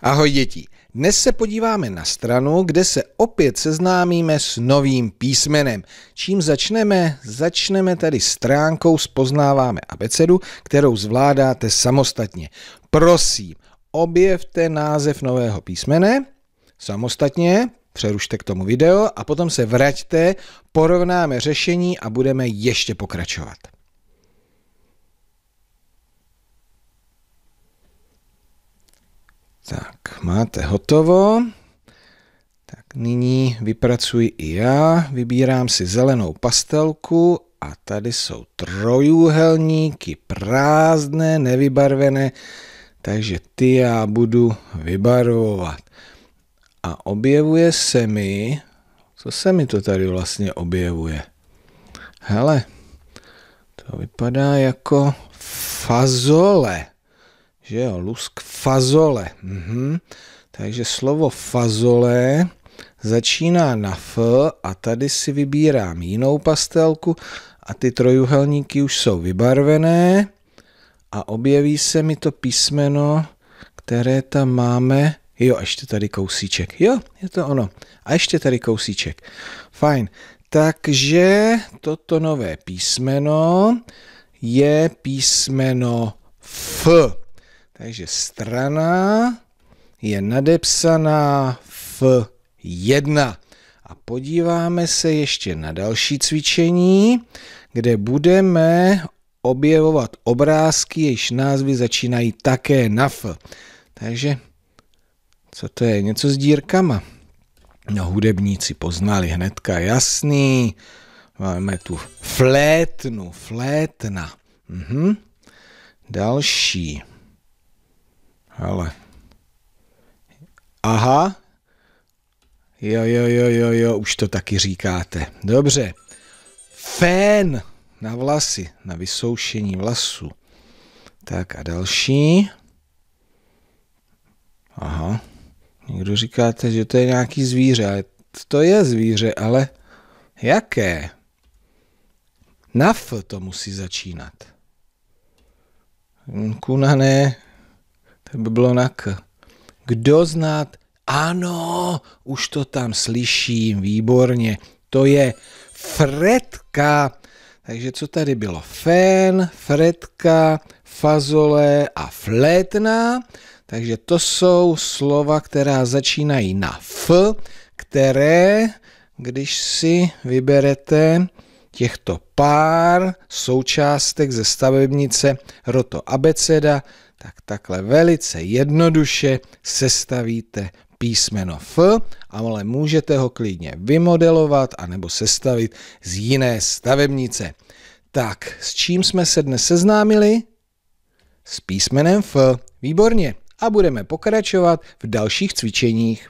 Ahoj děti, dnes se podíváme na stranu, kde se opět seznámíme s novým písmenem. Čím začneme? Začneme tady stránkou Spoznáváme abecedu, kterou zvládáte samostatně. Prosím, objevte název nového písmene samostatně, přerušte k tomu video a potom se vraťte, porovnáme řešení a budeme ještě pokračovat. máte hotovo. Tak nyní vypracuji i já, vybírám si zelenou pastelku a tady jsou trojúhelníky, prázdné, nevybarvené, takže ty já budu vybarvovat. A objevuje se mi, co se mi to tady vlastně objevuje? Hele, to vypadá jako fazole že jo, lusk fazole. Mhm. Takže slovo fazole začíná na F a tady si vybírám jinou pastelku a ty trojuhelníky už jsou vybarvené a objeví se mi to písmeno, které tam máme. Jo, ještě tady kousíček. Jo, je to ono. A ještě tady kousíček. Fajn. Takže toto nové písmeno je písmeno F. Takže strana je nadepsaná F1. A podíváme se ještě na další cvičení, kde budeme objevovat obrázky, jejichž názvy začínají také na F. Takže co to je? Něco s dírkama. No, hudebníci poznali hnedka, jasný. Máme tu flétnu, flétna. Mhm. Další. Ale, Aha. Jo, jo, jo, jo, jo, už to taky říkáte. Dobře. Fén na vlasy, na vysoušení vlasů. Tak a další. Aha. Někdo říkáte, že to je nějaký zvíře. To je zvíře, ale jaké? Na F to musí začínat. Kuna ne, to by bylo nak. Kdo znát? Ano, už to tam slyším, výborně. To je Fredka. Takže co tady bylo? Fén, Fredka, fazole a flétna. Takže to jsou slova, která začínají na F, které, když si vyberete těchto pár součástek ze stavebnice Roto Abeceda, tak takhle velice jednoduše sestavíte písmeno F, ale můžete ho klidně vymodelovat anebo sestavit z jiné stavebnice. Tak, s čím jsme se dnes seznámili? S písmenem F. Výborně. A budeme pokračovat v dalších cvičeních.